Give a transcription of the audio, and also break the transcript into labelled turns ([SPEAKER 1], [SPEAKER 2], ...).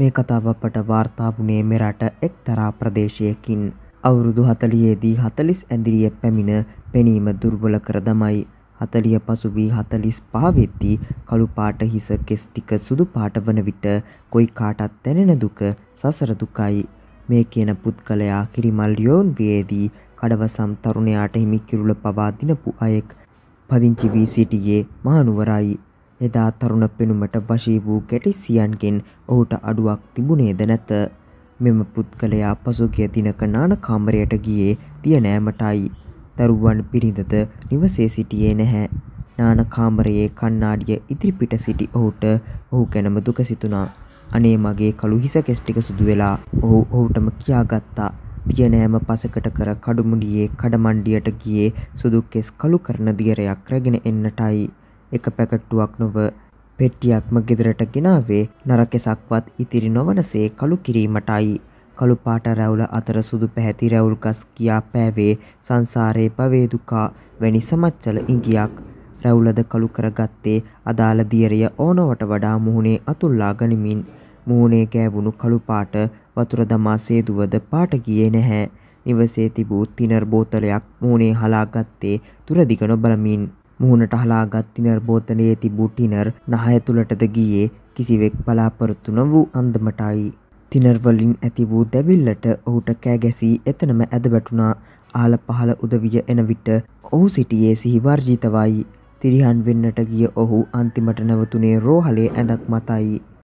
[SPEAKER 1] මේ කතාව අපට වාර්තා වුණේ මෙරට එක්තරා ප්‍රදේශයකින් අවුරුදු 40 දී 40 ඇඳිරිය පැමිණ පෙනීම දුර්වල කර දමයි 40 පසුබී 45 වෙද්දී කළු පාට හිස කෙස් ටික සුදු පාට වන විට කොයි කාටත් දැනෙන දුක සසර දුකයි මේ කියන පුත්කලයා කිරිමල් යෝන් වියේදී කඩවසම් තරුණයාට හිමි කිරුළ පවා දිනපු අයෙක් පදිංචි වී සිටියේ මහනුවරයි එදා තරුණ පෙනුමට වශී වූ ගැටිසියන්ගෙන් ඔහුට අඩුවක් තිබුණේද නැත. මෙම පුද්ගලයා පසුගිය දිනක නාන කාමරයට ගියේ තියනෑමටයි. දරුවන් පිරිඳද නිවසේ සිටියේ නැහැ. නාන කාමරයේ කණ්ණාඩිය ඉදිරිපිට සිටි ඔහුට ඔහු ගැනම දුක සිතුණා. අනේ මගේ කළු හිස කෙස් ටික සුදු වෙලා. ඔහු ඔහුටම කියාගත්තා. තියනෑම පසකට කර කඩුමුඩියේ කඩමණ්ඩියට ගියේ සුදු කෙස් කළු කරන දියරයක් රැගෙන එන්නටයි. එක පැකට්ටුවක් නොව පෙට්ටියක්ම ගෙදරට ගෙනාවේ නරකෙසක්වත් ඉතිරි නොවනසේ කළු කිරීමටයි. කළු පාට රැවුල අතර සුදු පැහැති රැවුල් ගස් කියා පෑවේ සංසාරයේ පවේදුකා වැනි සමච්චල ඉඟියක්. රැවුලද කළු කරගත්තේ අදාළ දියරිය ඕනවට වඩා මුහුණේ අතුල්ලා ගනිමින් මුහුණේ ගෑවුණු කළු පාට වතුර දමා සේදුවද පාට ගියේ නැහැ. නිවසේ තිබූ තිනර් බෝතලයක් මුහුණේ හලාගත්තේ තුරදිග නොබලමින් මුහුණට හලාගත් ටිනර් බෝතලයේ තිබූ ටිනර් නහය තුළටද ගියේ කිසිවෙක් බලාපොරොත්තු නොවූ අන්දමටයි. තිනර්වලින් ඇති වූ දැවිල්ලට ඔහුට කෑගැසී එතනම ඇදබැටුණා ආල පහල උදවිය එන විට ඔහු සිටියේ සිහිවර්ජීතවයි. තිරිහන් වෙන්නට ගිය ඔහු අන්තිමට නැවතුනේ රෝහලේ ඇඳක් මතයි.